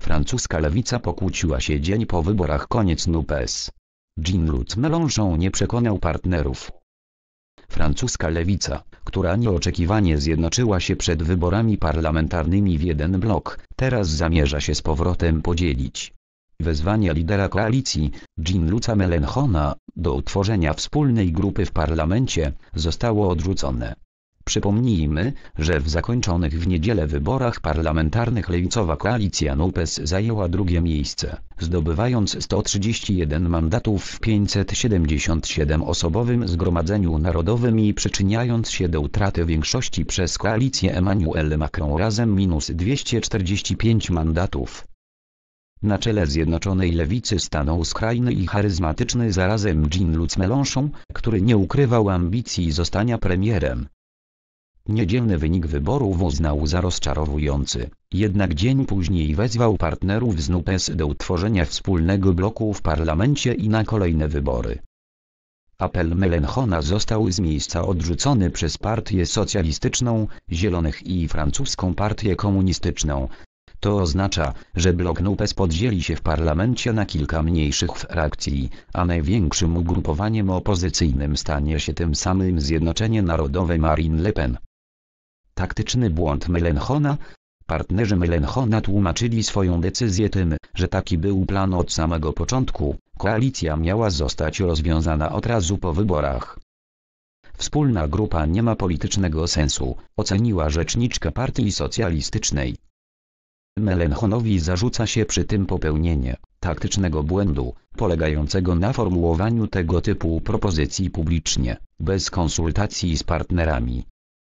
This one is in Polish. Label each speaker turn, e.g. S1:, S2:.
S1: Francuska lewica pokłóciła się dzień po wyborach koniec NUPES. Jean-Luc Mélenchon nie przekonał partnerów. Francuska lewica, która nieoczekiwanie zjednoczyła się przed wyborami parlamentarnymi w jeden blok, teraz zamierza się z powrotem podzielić. Wezwanie lidera koalicji, Jean-Luc'a Melenchona, do utworzenia wspólnej grupy w parlamencie, zostało odrzucone. Przypomnijmy, że w zakończonych w niedzielę wyborach parlamentarnych lewicowa koalicja NUPES zajęła drugie miejsce, zdobywając 131 mandatów w 577-osobowym Zgromadzeniu Narodowym i przyczyniając się do utraty większości przez koalicję Emmanuel Macron razem minus 245 mandatów. Na czele Zjednoczonej Lewicy stanął skrajny i charyzmatyczny zarazem Jean-Luc Mélenchon, który nie ukrywał ambicji zostania premierem. Niedzielny wynik wyborów uznał za rozczarowujący, jednak dzień później wezwał partnerów z NUPES do utworzenia wspólnego bloku w parlamencie i na kolejne wybory. Apel Melenchona został z miejsca odrzucony przez Partię Socjalistyczną, Zielonych i Francuską Partię Komunistyczną. To oznacza, że blok NUPES podzieli się w parlamencie na kilka mniejszych frakcji, a największym ugrupowaniem opozycyjnym stanie się tym samym Zjednoczenie Narodowe Marine Le Pen. Taktyczny błąd Melenchona. Partnerzy Melenchona tłumaczyli swoją decyzję tym, że taki był plan od samego początku. Koalicja miała zostać rozwiązana od razu po wyborach. Wspólna grupa nie ma politycznego sensu, oceniła rzeczniczka partii socjalistycznej. Melenchonowi zarzuca się przy tym popełnienie taktycznego błędu, polegającego na formułowaniu tego typu propozycji publicznie, bez konsultacji z partnerami,